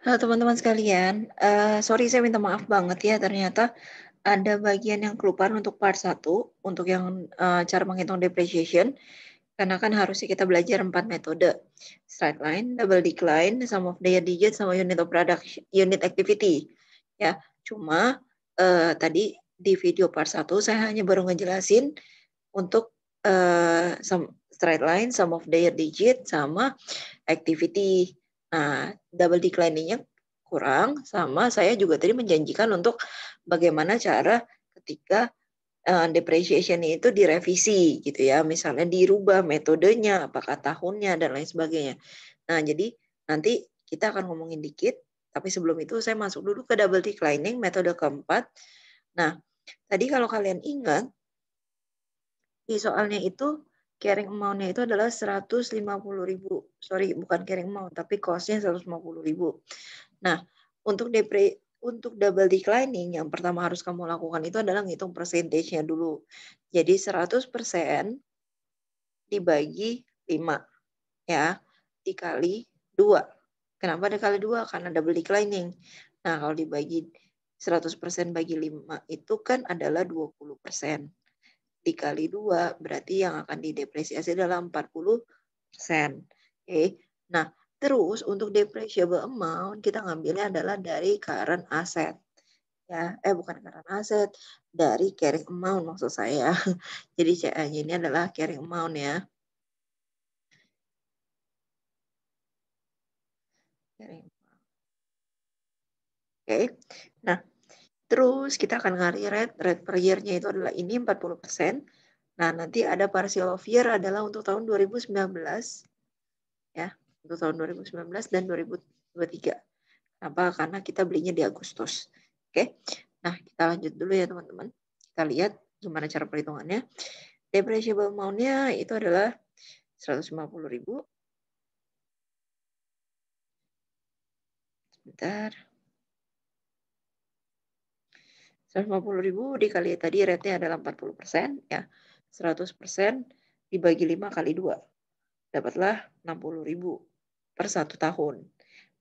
Halo teman-teman sekalian, uh, sorry saya minta maaf banget ya ternyata ada bagian yang kelupaan untuk part 1 untuk yang uh, cara menghitung depreciation karena kan harusnya kita belajar empat metode straight line, double decline, sum of their digits sama unit of production, unit activity ya. Cuma uh, tadi di video part 1 saya hanya baru ngejelasin untuk uh, sum, straight line, sum of their digit sama activity Nah, double declining-nya kurang sama saya juga tadi menjanjikan untuk bagaimana cara ketika uh, eh, depreciation itu direvisi gitu ya, misalnya dirubah metodenya, apakah tahunnya dan lain sebagainya. Nah, jadi nanti kita akan ngomongin dikit, tapi sebelum itu saya masuk dulu ke double declining metode keempat. Nah, tadi kalau kalian ingat di soalnya itu carrying amount-nya itu adalah 150.000. Sorry, bukan carrying amount, tapi cost-nya 150.000. Nah, untuk depre untuk double declining yang pertama harus kamu lakukan itu adalah ngitung percentage-nya dulu. Jadi 100% dibagi 5 ya, dikali 2. Kenapa dikali 2? Karena double declining. Nah, kalau dibagi 100% bagi 5 itu kan adalah 20% dikali dua berarti yang akan didepresiasi adalah 40 sen. Oke. Nah, terus untuk depreciable amount kita ngambilnya adalah dari current asset. Ya, eh bukan current asset, dari carrying amount maksud saya. Jadi CA ini adalah carrying amount ya. Oke. Nah, Terus kita akan ngari red red per year-nya itu adalah ini 40%. Nah, nanti ada partial of year adalah untuk tahun 2019. Ya, untuk tahun 2019 dan 2023. Kenapa? Karena kita belinya di Agustus. Oke. Nah, kita lanjut dulu ya, teman-teman. Kita lihat gimana cara perhitungannya. Depreciable amount-nya itu adalah 150.000. Sebentar. 150 ribu dikali tadi rate-nya adalah 40 persen, ya. 100 persen dibagi 5 kali 2. Dapatlah 60 ribu per satu tahun.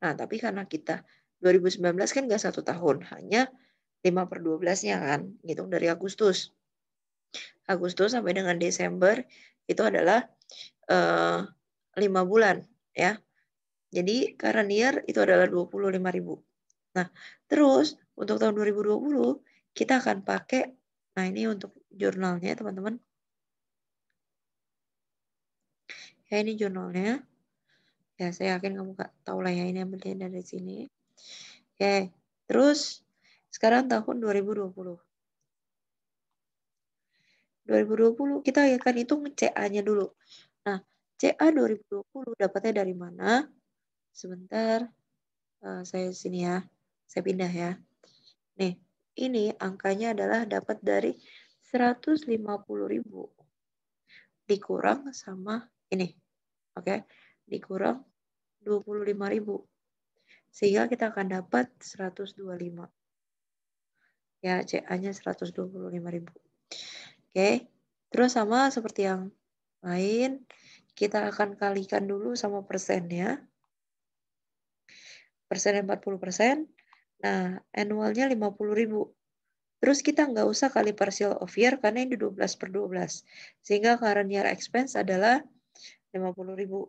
Nah, tapi karena kita 2019 kan nggak satu tahun, hanya 5 per 12-nya kan, ngitung dari Agustus. Agustus sampai dengan Desember itu adalah eh, lima 5 bulan ya. Jadi current year itu adalah 25.000. Nah, terus untuk tahun 2020 kita akan pakai, nah ini untuk jurnalnya teman-teman. Ya ini jurnalnya. Ya saya yakin kamu gak tahu lah ya ini yang ambilnya dari sini. Oke, ya, terus sekarang tahun 2020. 2020 kita akan hitung CA-nya dulu. Nah, CA 2020 dapatnya dari mana? Sebentar, eh, saya sini ya, saya pindah ya. Nih, ini angkanya adalah dapat dari 150.000 dikurang sama ini. Oke, okay? dikurang 25.000. Sehingga kita akan dapat 125. Ya, CA-nya 125.000. Oke. Okay? Terus sama seperti yang lain, kita akan kalikan dulu sama persennya. Persen 40 persen, Nah, annualnya 50000 ribu. Terus kita nggak usah kali partial of year karena ini 12 per 12. Sehingga current year expense adalah 50000 ribu.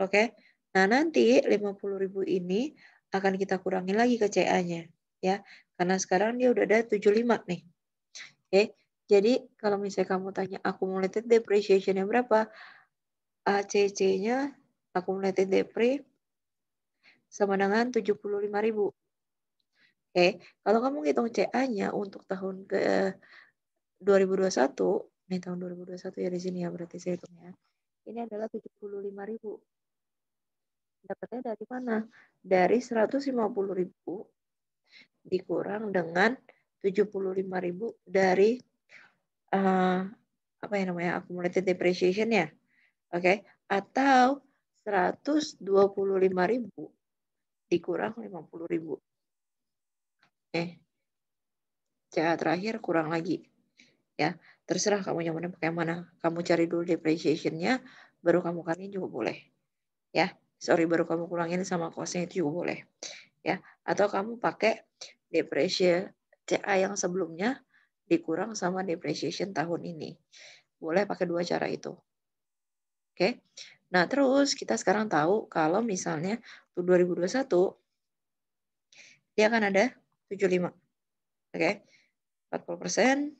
Oke. Nah, nanti 50000 ribu ini akan kita kurangi lagi ke CA-nya. ya Karena sekarang dia udah ada 75 nih. Oke. Jadi, kalau misalnya kamu tanya accumulated depreciation yang berapa? ACC-nya, accumulated depre, sama dengan 75000 ribu. Oke, eh, kalau kamu ngitung CA-nya untuk tahun ke 2021, ini tahun 2021 ya di sini ya berarti saya hitung ya. Ini adalah 75.000. Dapatnya dari mana? Dari 150.000 dikurang dengan 75.000 dari uh, apa yang namanya? accumulated depreciation ya. Oke, okay? atau 125.000 dikurang 50.000. Oke. CA ya, terakhir kurang lagi. Ya, terserah kamu yang pakai yang mana. Kamu cari dulu depreciation-nya, baru kamu kali juga boleh. Ya, sorry baru kamu kurangin sama cost-nya itu juga boleh. Ya, atau kamu pakai depreciation CA yang sebelumnya dikurang sama depreciation tahun ini. Boleh pakai dua cara itu. Oke. Nah, terus kita sekarang tahu kalau misalnya 2021 dia akan ada 75. Oke. Okay? 40%,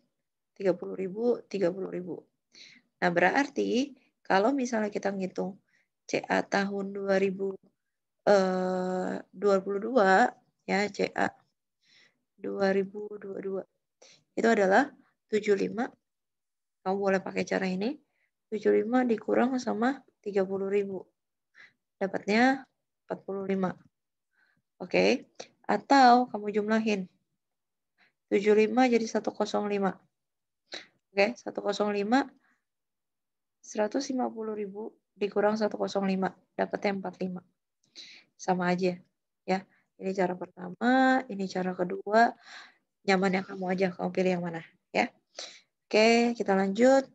30 ribu, 30 ribu. Nah, berarti kalau misalnya kita ngitung CA tahun 2022 eh, ya, CA 2022 itu adalah 75 kamu boleh pakai cara ini 75 dikurang sama 30.000 dapatnya 45 oke okay. Atau kamu jumlahin. 75 jadi 105. Oke, 105 150 ribu dikurang 105 dapatnya 45. Sama aja ya. Ini cara pertama, ini cara kedua. nyaman yang kamu aja kamu pilih yang mana ya. Oke, kita lanjut.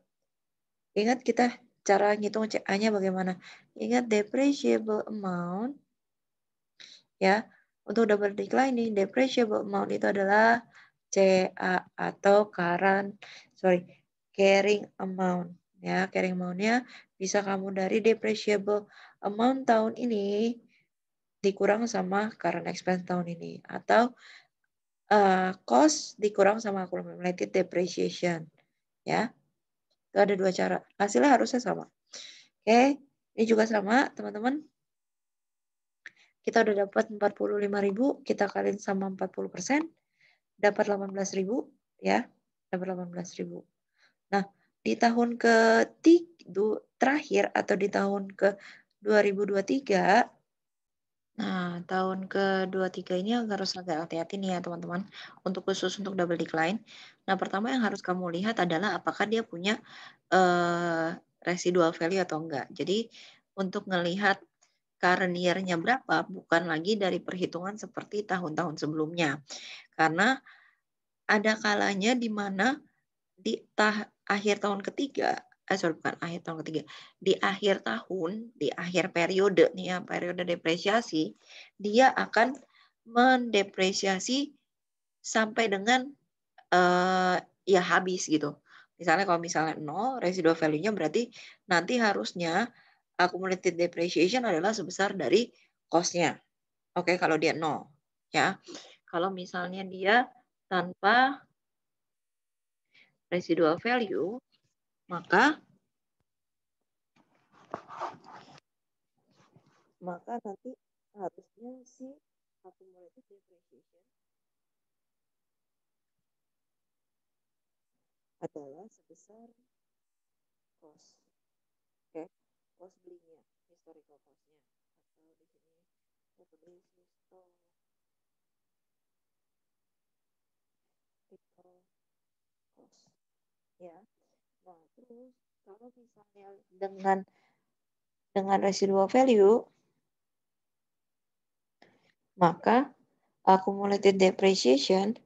Ingat kita cara ngitung CA-nya bagaimana? Ingat depreciable amount ya untuk double declining, depreciable amount itu adalah CA atau current, sorry, carrying amount. Ya, carrying amountnya bisa kamu dari depreciable amount tahun ini dikurang sama current expense tahun ini atau uh, cost dikurang sama accumulated depreciation. Ya, itu ada dua cara. Hasilnya harusnya sama. Oke, ini juga sama, teman-teman kita udah dapat 45.000, kita kalian sama 40 dapat 18.000, ya, dapat 18.000. Nah, di tahun ke terakhir atau di tahun ke 2023, Nah, tahun ke-23 ini harus agak hati-hati nih ya teman-teman, untuk khusus untuk double decline. Nah, pertama yang harus kamu lihat adalah apakah dia punya uh, residual value atau enggak. Jadi, untuk melihat current year-nya berapa bukan lagi dari perhitungan seperti tahun-tahun sebelumnya. Karena ada kalanya di mana di tah, akhir tahun ketiga, eh sorry bukan akhir tahun ketiga, di akhir tahun, di akhir periode nih ya, periode depresiasi, dia akan mendepresiasi sampai dengan uh, ya habis gitu. Misalnya kalau misalnya nol, residual value-nya berarti nanti harusnya accumulated depreciation adalah sebesar dari cost-nya. Oke, okay, kalau dia nol, ya. Kalau misalnya dia tanpa residual value, maka maka nanti harusnya si accumulated depreciation adalah sebesar cost belinya historical costnya atau di sini saya tulis historical cost ya nah terus kalau misalnya dengan dengan residual value maka accumulated depreciation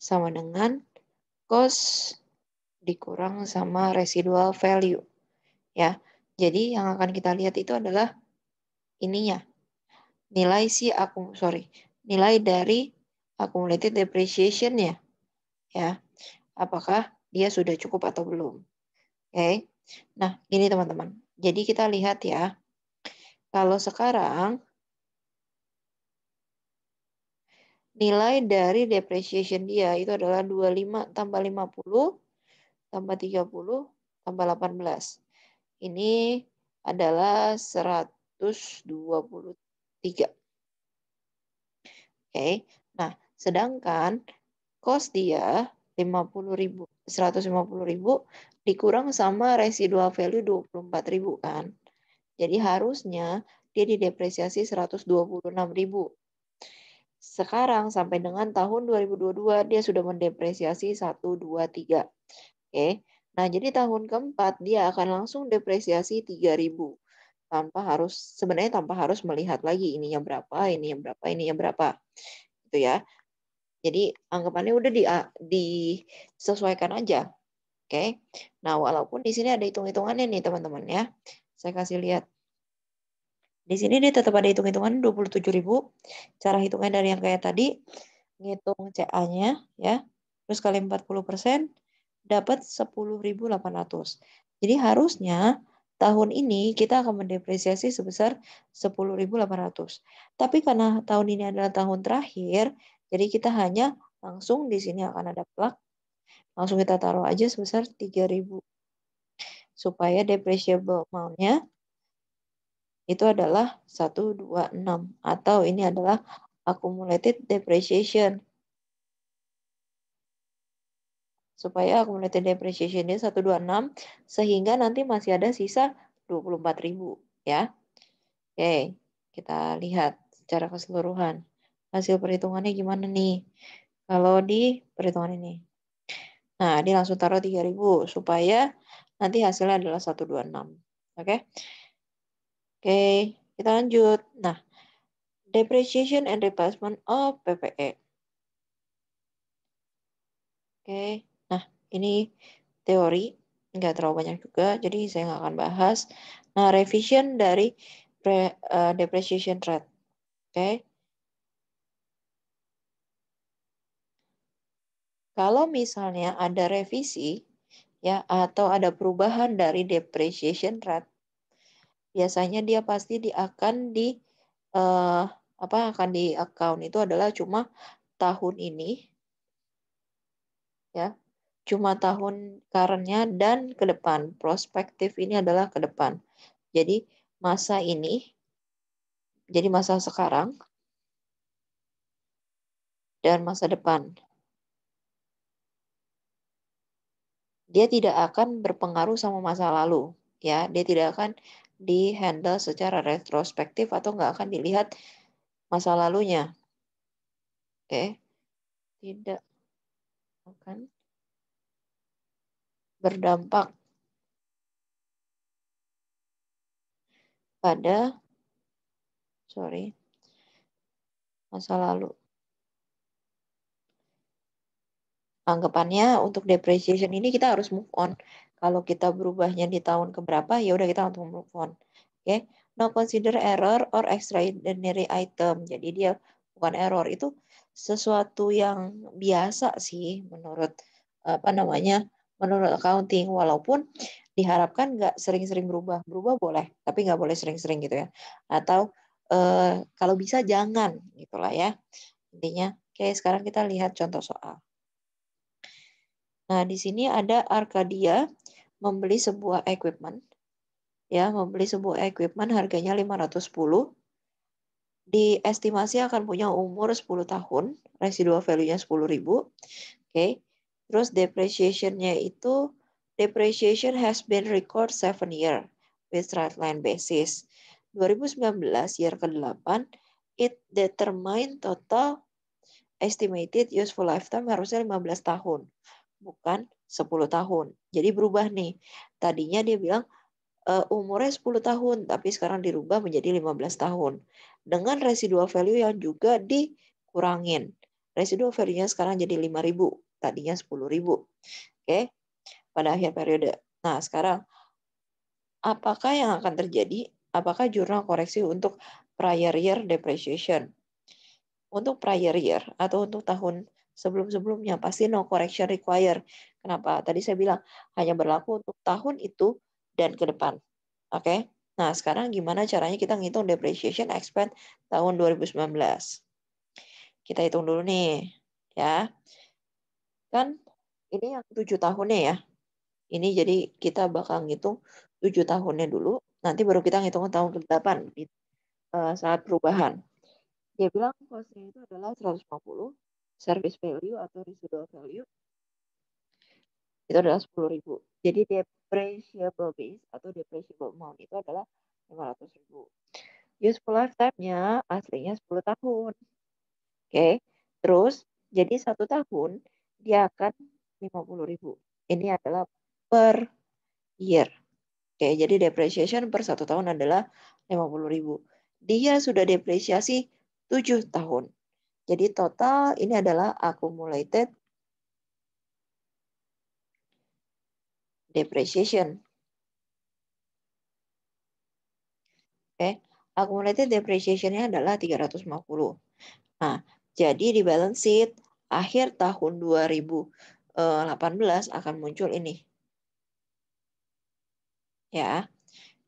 sama dengan cost dikurang sama residual value ya. Jadi yang akan kita lihat itu adalah ininya. Nilai si akum sorry, nilai dari accumulated depreciation-nya. Ya. Apakah dia sudah cukup atau belum? Oke. Okay. Nah, gini teman-teman. Jadi kita lihat ya. Kalau sekarang nilai dari depreciation dia itu adalah 25 tambah 50 tambah 30 tambah 18 ini adalah 123. Oke. Okay. Nah, sedangkan kos dia 50.000 150.000 dikurang sama residual value 24.000 kan. Jadi harusnya dia didepresiasi 126.000. Sekarang sampai dengan tahun 2022 dia sudah mendepresiasi 123. Oke. Okay. Nah, jadi tahun keempat dia akan langsung depresiasi 3000 tanpa harus sebenarnya tanpa harus melihat lagi ini yang berapa, ini yang berapa, ini yang berapa. Gitu ya. Jadi anggapannya udah di disesuaikan aja. Oke. Okay? Nah, walaupun di sini ada hitung-hitungannya nih, teman-teman ya. Saya kasih lihat. Di sini dia tetap ada hitung-hitungan 27.000. Cara hitungnya dari yang kayak tadi, ngitung CA-nya ya. Terus kali 40%, dapat 10.800. Jadi harusnya tahun ini kita akan mendepresiasi sebesar 10.800. Tapi karena tahun ini adalah tahun terakhir, jadi kita hanya langsung di sini akan ada plak. Langsung kita taruh aja sebesar 3.000. Supaya depreciable amount-nya itu adalah 126 atau ini adalah accumulated depreciation. supaya accumulated depreciation dia 126 sehingga nanti masih ada sisa 24.000 ya. Oke, kita lihat secara keseluruhan hasil perhitungannya gimana nih kalau di perhitungan ini. Nah, dia langsung taruh 3000 supaya nanti hasilnya adalah 126. Oke. Okay? Oke, okay, kita lanjut. Nah, depreciation and replacement of PPE. Oke. Okay. Ini teori, nggak terlalu banyak juga, jadi saya nggak akan bahas. Nah, revision dari pre, uh, depreciation rate. Oke. Okay. Kalau misalnya ada revisi, ya atau ada perubahan dari depreciation rate biasanya dia pasti di akan di uh, apa akan di account itu adalah cuma tahun ini ya cuma tahun karennya dan ke depan. Prospektif ini adalah ke depan. Jadi masa ini, jadi masa sekarang dan masa depan. Dia tidak akan berpengaruh sama masa lalu, ya. Dia tidak akan dihandle secara retrospektif atau nggak akan dilihat masa lalunya. Oke, okay. tidak akan berdampak pada sorry masa lalu. Anggapannya untuk depreciation ini kita harus move on. Kalau kita berubahnya di tahun keberapa, ya udah kita langsung move on. Oke, okay? now consider error or extraordinary item. Jadi dia bukan error itu sesuatu yang biasa sih menurut apa namanya menurut accounting walaupun diharapkan nggak sering-sering berubah berubah boleh tapi nggak boleh sering-sering gitu ya atau eh, kalau bisa jangan gitulah ya intinya oke sekarang kita lihat contoh soal nah di sini ada Arcadia membeli sebuah equipment ya membeli sebuah equipment harganya 510 diestimasi akan punya umur 10 tahun, residual value-nya 10.000. Oke. Okay. Terus depreciation-nya itu depreciation has been record seven year with straight line basis. 2019 year ke-8 it determine total estimated useful lifetime harusnya 15 tahun, bukan 10 tahun. Jadi berubah nih. Tadinya dia bilang uh, umurnya 10 tahun, tapi sekarang dirubah menjadi 15 tahun. Dengan residual value yang juga dikurangin. Residual value-nya sekarang jadi 5000 tadinya ribu, Oke. Pada akhir periode. Nah, sekarang apakah yang akan terjadi? Apakah jurnal koreksi untuk prior year depreciation? Untuk prior year atau untuk tahun sebelum-sebelumnya pasti no correction required. Kenapa? Tadi saya bilang hanya berlaku untuk tahun itu dan ke depan. Oke. Nah, sekarang gimana caranya kita ngitung depreciation expense tahun 2019? Kita hitung dulu nih, ya. Kan ini yang tujuh tahunnya ya. Ini jadi kita bakal ngitung tujuh tahunnya dulu, nanti baru kita ngitung tahun ke-8 di gitu. eh, saat perubahan. Dia bilang costnya itu adalah 150, service value atau residual value itu adalah 10.000. Jadi depreciable base atau depreciable amount itu adalah 500.000. Useful lifetime-nya aslinya 10 tahun. Oke, okay. terus jadi satu tahun dia akan 50.000. Ini adalah per year. Oke, jadi depreciation per satu tahun adalah 50.000. Dia sudah depresiasi 7 tahun. Jadi total ini adalah accumulated depreciation. Oke, accumulated depreciation-nya adalah 350. Nah, jadi di balance sheet akhir tahun 2018 eh, akan muncul ini. Ya.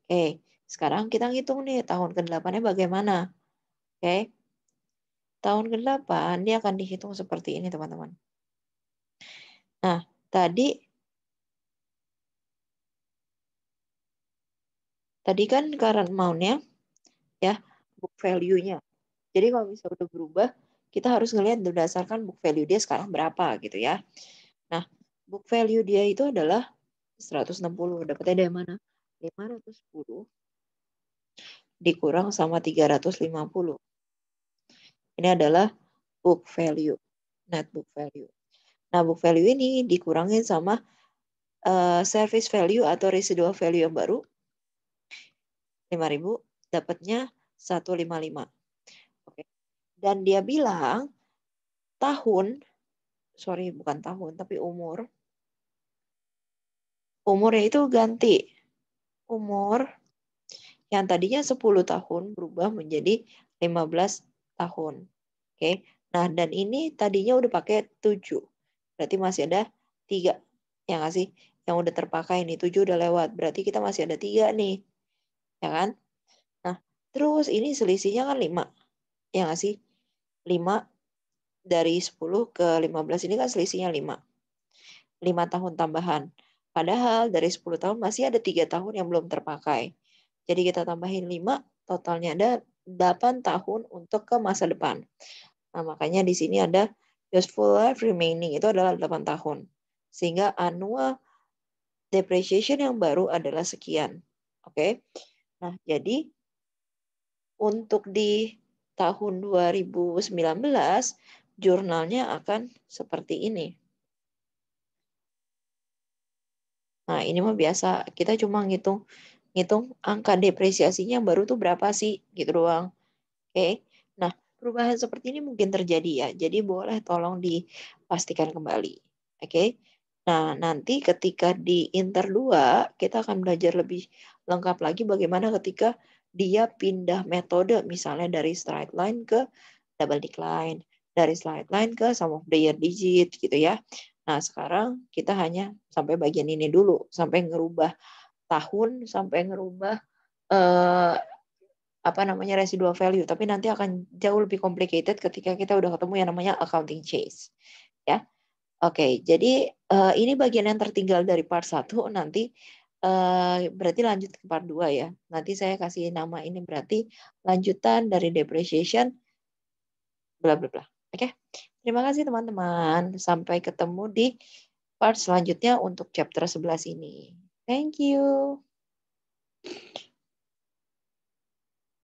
Oke, sekarang kita ngitung nih tahun ke-8-nya bagaimana. Oke. Tahun ke-8 dia akan dihitung seperti ini, teman-teman. Nah, tadi tadi kan current amount-nya ya book value-nya. Jadi kalau misalnya udah berubah kita harus ngelihat berdasarkan book value dia sekarang berapa gitu ya. Nah, book value dia itu adalah 160. Dapatnya dari mana? 510 dikurang sama 350. Ini adalah book value, net book value. Nah, book value ini dikurangin sama uh, service value atau residual value yang baru 5000 dapatnya 155. Dan dia bilang tahun, sorry bukan tahun, tapi umur. Umurnya itu ganti. Umur yang tadinya 10 tahun berubah menjadi 15 tahun. Oke. Nah, dan ini tadinya udah pakai 7. Berarti masih ada tiga yang ngasih Yang udah terpakai ini 7 udah lewat. Berarti kita masih ada tiga nih. Ya kan? Nah, terus ini selisihnya kan 5. yang ngasih sih? 5 dari 10 ke 15 ini kan selisihnya 5. 5 tahun tambahan. Padahal dari 10 tahun masih ada 3 tahun yang belum terpakai. Jadi kita tambahin 5, totalnya ada 8 tahun untuk ke masa depan. Nah, makanya di sini ada useful life remaining itu adalah 8 tahun. Sehingga annual depreciation yang baru adalah sekian. Oke. Okay? Nah, jadi untuk di tahun 2019 jurnalnya akan seperti ini. Nah, ini mah biasa kita cuma ngitung ngitung angka depresiasinya baru tuh berapa sih gitu doang. Oke. Nah, perubahan seperti ini mungkin terjadi ya. Jadi boleh tolong dipastikan kembali. Oke. Nah, nanti ketika di inter 2 kita akan belajar lebih lengkap lagi bagaimana ketika dia pindah metode misalnya dari straight line ke double decline, dari straight line ke sum of the year digit gitu ya. Nah, sekarang kita hanya sampai bagian ini dulu sampai ngerubah tahun, sampai ngerubah eh, apa namanya residual value, tapi nanti akan jauh lebih complicated ketika kita udah ketemu yang namanya accounting chase. Ya. Oke, jadi uh, ini bagian yang tertinggal dari part 1 nanti Uh, berarti lanjut ke part 2 ya. Nanti saya kasih nama ini berarti lanjutan dari depreciation bla bla bla. Oke. Okay? Terima kasih teman-teman. Sampai ketemu di part selanjutnya untuk chapter 11 ini. Thank you.